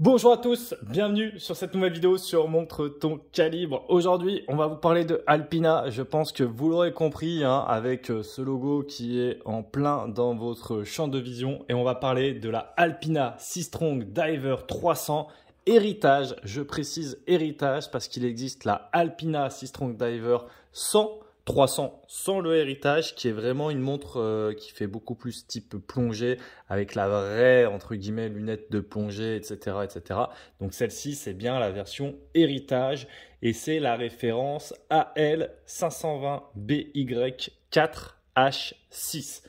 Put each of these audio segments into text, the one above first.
Bonjour à tous, bienvenue sur cette nouvelle vidéo sur Montre ton calibre. Aujourd'hui, on va vous parler de Alpina. Je pense que vous l'aurez compris hein, avec euh, ce logo qui est en plein dans votre champ de vision. Et on va parler de la Alpina Seastrong Diver 300 héritage. Je précise héritage parce qu'il existe la Alpina Seastrong Diver 100 300 sans le héritage, qui est vraiment une montre euh, qui fait beaucoup plus type plongée, avec la vraie, entre guillemets, lunette de plongée, etc. etc. Donc celle-ci, c'est bien la version héritage, et c'est la référence AL520BY4H6.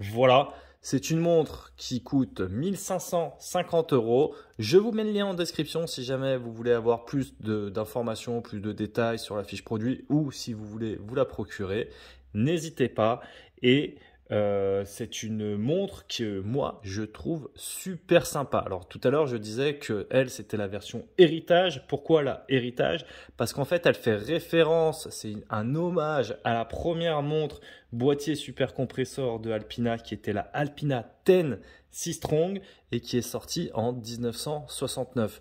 Voilà, c'est une montre qui coûte 1550 euros. Je vous mets le lien en description si jamais vous voulez avoir plus d'informations, plus de détails sur la fiche produit ou si vous voulez vous la procurer. N'hésitez pas. Et euh, c'est une montre que moi je trouve super sympa. Alors tout à l'heure je disais que elle c'était la version héritage. Pourquoi la héritage Parce qu'en fait elle fait référence, c'est un hommage à la première montre boîtier super compresseur de Alpina qui était la Alpina ten si Strong et qui est sortie en 1969.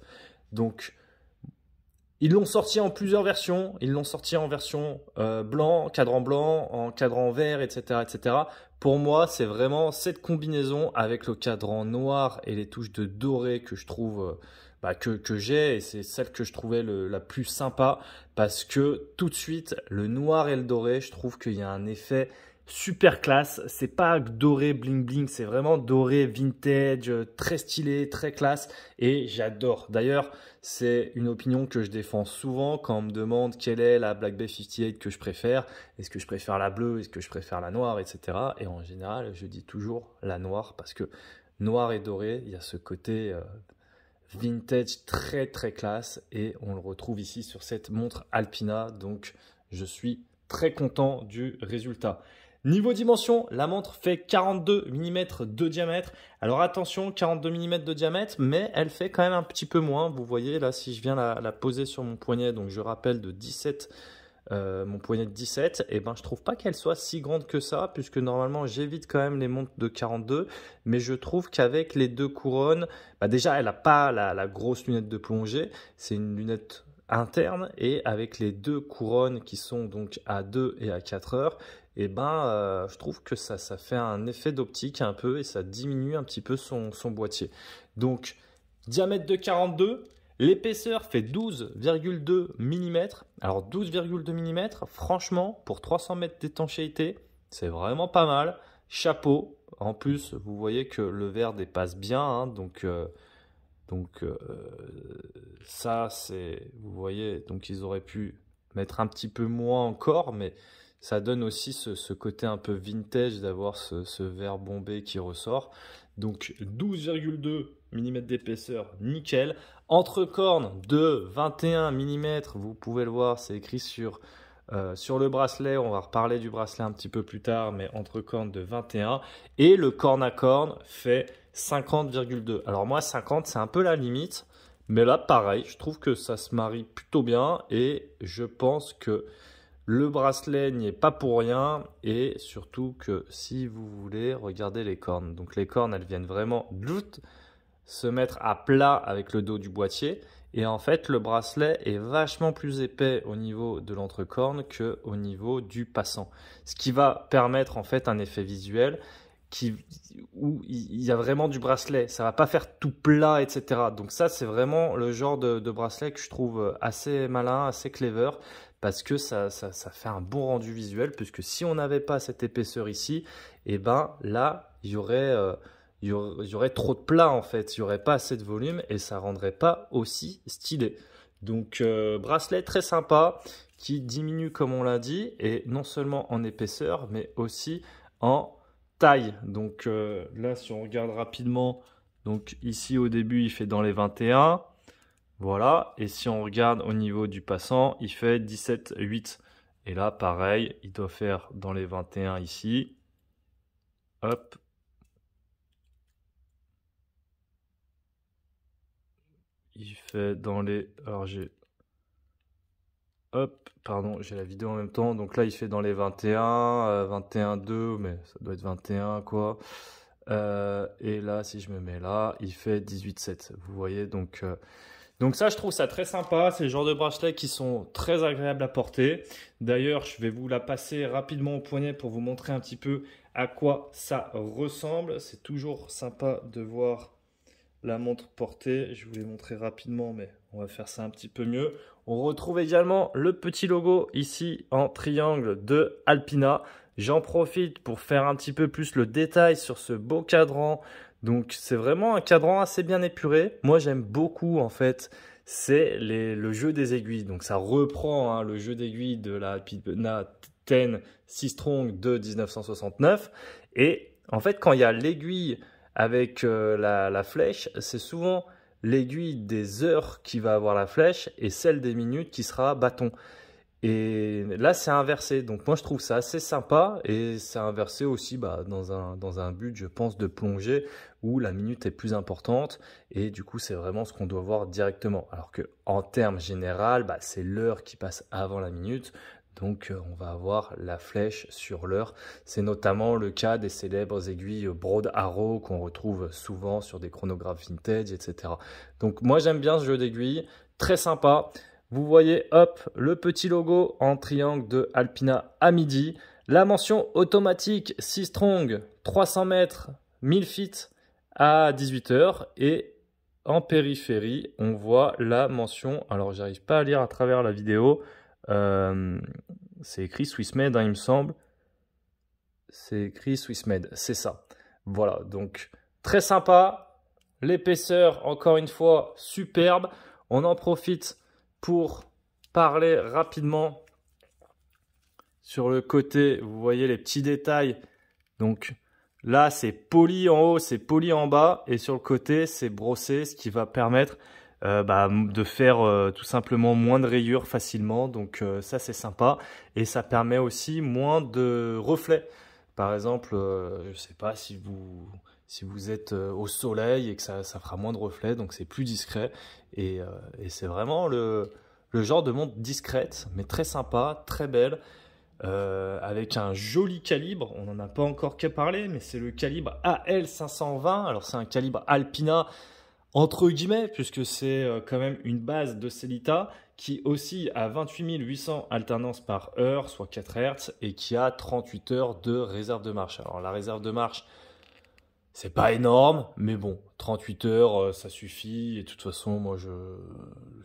Donc ils l'ont sorti en plusieurs versions. Ils l'ont sorti en version blanc, euh, blanc, cadran blanc, en cadran vert, etc., etc. Pour moi, c'est vraiment cette combinaison avec le cadran noir et les touches de doré que je trouve euh, bah, que, j'ai et c'est celle que je trouvais la plus sympa parce que tout de suite le noir et le doré je trouve qu'il y a un effet super classe c'est pas doré bling bling c'est vraiment doré vintage euh, très stylé très classe et j'adore d'ailleurs c'est une opinion que je défends souvent quand on me demande quelle est la Black Bay 58 que je préfère est-ce que je préfère la bleue est-ce que je préfère la noire etc et en général je dis toujours la noire parce que noir et doré il y a ce côté euh, vintage très très classe et on le retrouve ici sur cette montre Alpina donc je suis très content du résultat. Niveau dimension, la montre fait 42 mm de diamètre. Alors attention, 42 mm de diamètre, mais elle fait quand même un petit peu moins. Vous voyez là, si je viens la, poser sur mon poignet, donc je rappelle de 17 euh, mon poignet de 17, et eh ben je trouve pas qu'elle soit si grande que ça, puisque normalement j'évite quand même les montres de 42, mais je trouve qu'avec les deux couronnes, bah, déjà elle a pas la, grosse lunette de plongée, c'est une lunette interne et avec les deux couronnes qui sont donc à 2 et à 4 heures, eh ben euh, je trouve que ça, ça fait un effet d'optique un peu et ça diminue un petit peu son, son boîtier. Donc diamètre de 42, L'épaisseur fait 12,2 mm. Alors 12,2 mm, franchement, pour 300 mètres d'étanchéité, c'est vraiment pas mal. Chapeau. En plus, vous voyez que le verre dépasse bien, hein, donc euh, donc euh, ça c'est, vous voyez, donc ils auraient pu mettre un petit peu moins encore, mais ça donne aussi ce, côté un peu vintage d'avoir ce, ce verre bombé qui ressort. Donc 12,2 millimètres d'épaisseur, nickel. entre cornes de 21 mm, vous pouvez le voir, c'est écrit sur, euh, sur le bracelet. On va reparler du bracelet un petit peu plus tard, mais entre cornes de 21. Et le corne à corne fait 50,2. Alors moi, 50, c'est un peu la limite. Mais là, pareil, je trouve que ça se marie plutôt bien et je pense que le bracelet n'y est pas pour rien et surtout que si vous voulez, regardez les cornes. Donc les cornes, elles viennent vraiment de se mettre à plat avec le dos du boîtier. Et en fait, le bracelet est vachement plus épais au niveau de l'entrecorne que au niveau du passant, ce qui va permettre en fait un effet visuel qui, où il y a vraiment du bracelet. Ça va pas faire tout plat, etc. Donc ça, c'est vraiment le genre de, bracelet que je trouve assez malin, assez clever, parce que ça, ça, fait un bon rendu visuel, puisque si on n'avait pas cette épaisseur ici, et eh ben là, il y aurait... Euh, il y, aurait, trop de plats en fait, il n'y aurait pas assez de volume et ça rendrait pas aussi stylé. Donc euh, bracelet très sympa qui diminue comme on l'a dit et non seulement en épaisseur mais aussi en taille. Donc euh, là si on regarde rapidement, donc ici au début il fait dans les 21, voilà, et si on regarde au niveau du passant il fait 17,8. Et là pareil, il doit faire dans les 21 ici. Hop, il fait dans les... Alors j'ai... Hop, pardon, j'ai la vidéo en même temps. Donc là, il fait dans les 21, 21, 2, mais ça doit être 21, quoi. Euh, et là, si je me mets là, il fait 18, 7. Vous voyez, donc... Euh, donc ça, je trouve ça très sympa. C'est le genre de bracelet qui sont très agréables à porter. D'ailleurs, je vais vous la passer rapidement au poignet pour vous montrer un petit peu à quoi ça ressemble. C'est toujours sympa de voir la montre portée. Je vous l'ai montré rapidement, mais on va faire ça un petit peu mieux. On retrouve également le petit logo ici en triangle de Alpina. J'en profite pour faire un petit peu plus le détail sur ce beau cadran. Donc c'est vraiment un cadran assez bien épuré. Moi j'aime beaucoup en fait, c'est le jeu des aiguilles. Donc ça reprend hein, le jeu d'aiguilles de la Alpina 6 Strong de 1969. Et en fait quand il y a l'aiguille avec euh, la, la, flèche, c'est souvent l'aiguille des heures qui va avoir la flèche et celle des minutes qui sera bâton. Et là, c'est inversé. Donc moi, je trouve ça assez sympa et c'est inversé aussi bah, dans, un, dans un but, je pense, de plongée où la minute est plus importante et du coup, c'est vraiment ce qu'on doit voir directement. Alors que en termes général, bah, c'est l'heure qui passe avant la minute. Donc euh, on va avoir la flèche sur l'heure. C'est notamment le cas des célèbres aiguilles euh, Broad Arrow qu'on retrouve souvent sur des chronographes vintage, etc. Donc moi j'aime bien ce jeu d'aiguilles, très sympa. Vous voyez, hop, le petit logo en triangle de Alpina à midi. La mention automatique, 6 strong, 300 mètres, 1000 feet à 18h. Et en périphérie, on voit la mention, alors j'arrive pas à lire à travers la vidéo, euh, c'est écrit Swissmed, hein, il me semble. C'est écrit Swissmed, c'est ça. Voilà, donc très sympa. L'épaisseur, encore une fois, superbe. On en profite pour parler rapidement sur le côté. Vous voyez les petits détails. Donc là, c'est poli en haut, c'est poli en bas. Et sur le côté, c'est brossé, ce qui va permettre euh, bah, de faire euh, tout simplement moins de rayures facilement. Donc euh, ça c'est sympa et ça permet aussi moins de reflets. Par exemple, je sais pas si vous si vous êtes au soleil et que ça, ça fera moins de reflets, donc c'est plus discret et, c'est vraiment le, le genre de montre discrète mais très sympa, très belle. avec un joli calibre. On n'en a pas encore qu'à parler, mais c'est le calibre AL520. Alors c'est un calibre Alpina, entre guillemets, puisque c'est euh, quand même une base de Celita qui aussi à 28 800 alternances par heure, soit 4 Hz, et qui a 38 heures de réserve de marche. Alors la réserve de marche, c'est pas énorme, mais bon, 38 heures, euh, ça suffit. Et de toute façon, moi, je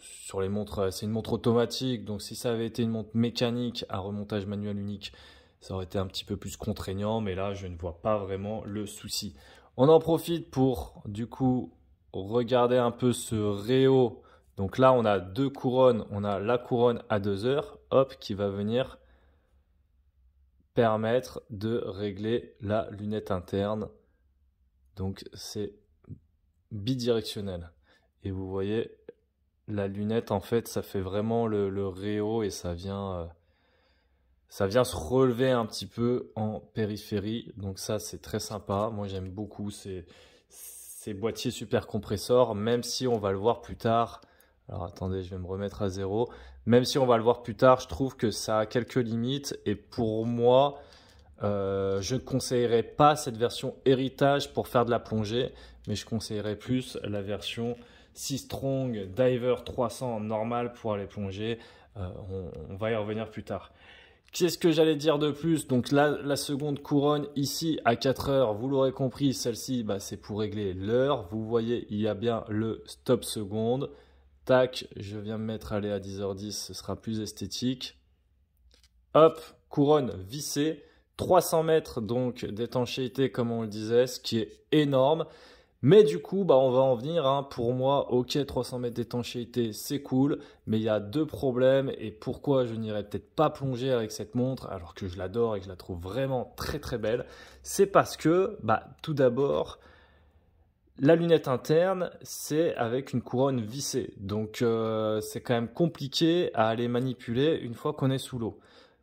sur les montres, euh, c'est une montre automatique, donc si ça avait été une montre mécanique à remontage manuel unique, ça aurait été un petit peu plus contraignant, mais là, je ne vois pas vraiment le souci. On en profite pour, du coup, regardez un peu ce réo. Donc là, on a deux couronnes. On a la couronne à deux heures, hop, qui va venir permettre de régler la lunette interne. Donc c'est bidirectionnel. Et vous voyez, la lunette, en fait, ça fait vraiment le, réo et ça vient, euh, ça vient se relever un petit peu en périphérie. Donc ça, c'est très sympa. Moi, j'aime beaucoup. C'est ces boîtiers super compresseurs, même si on va le voir plus tard. Alors attendez, je vais me remettre à zéro. Même si on va le voir plus tard, je trouve que ça a quelques limites. Et pour moi, euh, je ne conseillerais pas cette version héritage pour faire de la plongée, mais je conseillerais plus la version Sea Strong Diver 300 normal pour aller plonger. Euh, on va y revenir plus tard. Qu'est-ce que j'allais dire de plus Donc là, la seconde couronne ici à 4 heures, vous l'aurez compris, celle-ci, bah, c'est pour régler l'heure. Vous voyez, il y a bien le stop seconde. Tac, je viens me mettre aller à 10h10, ce sera plus esthétique. Hop, couronne vissée. 300 mètres donc d'étanchéité comme on le disait, ce qui est énorme. Mais du coup, bah, on va en venir. Hein. Pour moi, ok, 300 mètres d'étanchéité, c'est cool. Mais il y a deux problèmes. Et pourquoi je n'irai peut-être pas plonger avec cette montre, alors que je l'adore et que je la trouve vraiment très très belle C'est parce que, bah, tout d'abord, la lunette interne, c'est avec une couronne vissée. Donc, euh, c'est quand même compliqué à aller manipuler une fois qu'on est sous l'eau.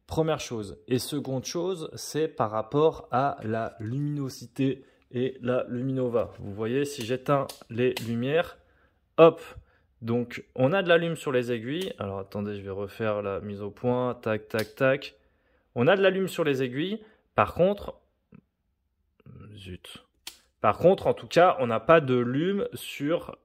Première chose. Et seconde chose, c'est par rapport à la luminosité et la luminova. Vous voyez, si j'éteins les lumières, hop, donc on a de la sur les aiguilles. Alors attendez, je vais refaire la mise au point, tac, tac, tac. On a de la sur les aiguilles, par contre, zut. Par contre, en tout cas, on n'a pas de lume sur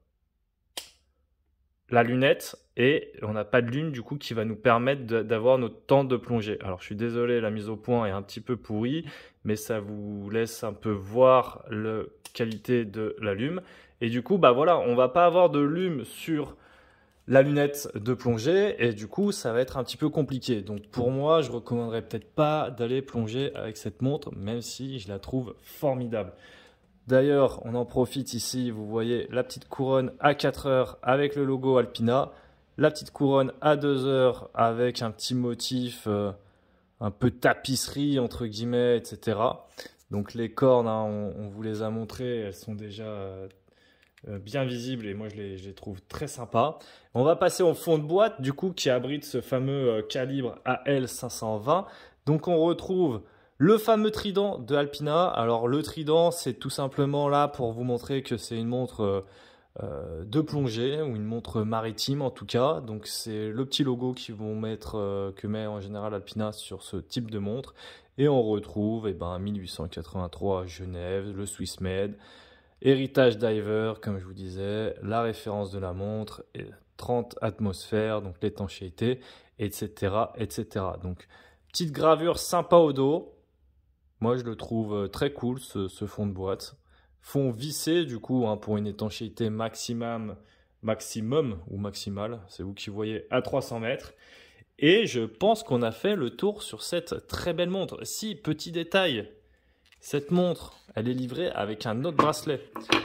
la lunette et on n'a pas de lune du coup qui va nous permettre d'avoir notre temps de plongée. Alors je suis désolé, la mise au point est un petit peu pourrie, mais ça vous laisse un peu voir la qualité de la lune. Et du coup, bah voilà, on va pas avoir de lune sur la lunette de plongée et du coup ça va être un petit peu compliqué. Donc pour moi, je recommanderais peut-être pas d'aller plonger avec cette montre, même si je la trouve formidable. D'ailleurs, on en profite ici, vous voyez la petite couronne à 4 heures avec le logo Alpina, la petite couronne à 2 heures avec un petit motif euh, un peu tapisserie, entre guillemets, etc. Donc les cornes, hein, on, vous les a montrées, elles sont déjà euh, euh, bien visibles et moi je les, trouve très sympas. On va passer au fond de boîte, du coup, qui abrite ce fameux calibre AL520. Donc on retrouve le fameux trident de Alpina. Alors le trident, c'est tout simplement là pour vous montrer que c'est une montre euh, euh, de plongée ou une montre maritime en tout cas. Donc c'est le petit logo qui vont mettre, euh, que met en général Alpina sur ce type de montre. Et on retrouve et eh ben, 1883 Genève, le Swiss Med, Héritage Diver, comme je vous disais, la référence de la montre, 30 atmosphères, donc l'étanchéité, etc., etc. Donc petite gravure sympa au dos. Moi, je le trouve euh, très cool, ce, fond de boîte. Fond vissé, du coup, hein, pour une étanchéité maximum, maximum ou maximale, c'est vous qui voyez, à 300 mètres. Et je pense qu'on a fait le tour sur cette très belle montre. Si, petit détail, cette montre, elle est livrée avec un autre bracelet.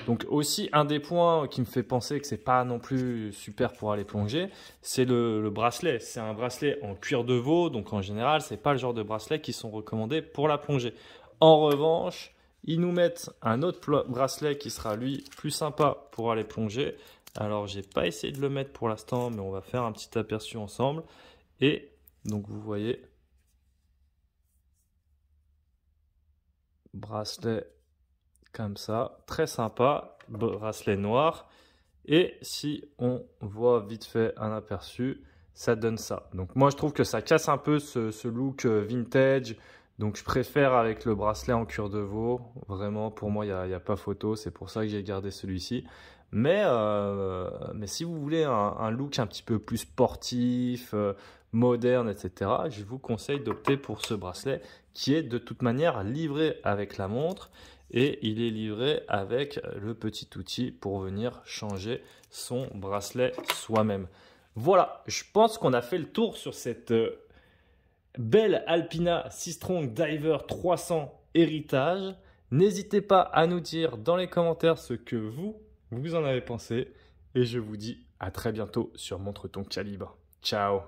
Donc aussi, un des points qui me fait penser que c'est pas non plus super pour aller plonger, c'est le, bracelet. C'est un bracelet en cuir de veau, donc en général, ce n'est pas le genre de bracelet qui sont recommandés pour la plongée. En revanche, ils nous mettent un autre bracelet qui sera lui plus sympa pour aller plonger. Alors j'ai pas essayé de le mettre pour l'instant, mais on va faire un petit aperçu ensemble. Et donc vous voyez, bracelet comme ça, très sympa, bracelet noir. Et si on voit vite fait un aperçu, ça donne ça. Donc moi je trouve que ça casse un peu ce, look euh, vintage. Donc je préfère avec le bracelet en cuir de veau. Vraiment pour moi il n'y a, pas photo, c'est pour ça que j'ai gardé celui-ci. Mais, euh, mais si vous voulez un, look un petit peu plus sportif, euh, moderne, etc., je vous conseille d'opter pour ce bracelet qui est de toute manière livré avec la montre et il est livré avec le petit outil pour venir changer son bracelet soi-même. Voilà, je pense qu'on a fait le tour sur cette euh, belle Alpina Sistrong Diver 300 héritage. N'hésitez pas à nous dire dans les commentaires ce que vous, vous en avez pensé. Et je vous dis à très bientôt sur Montre ton calibre. Ciao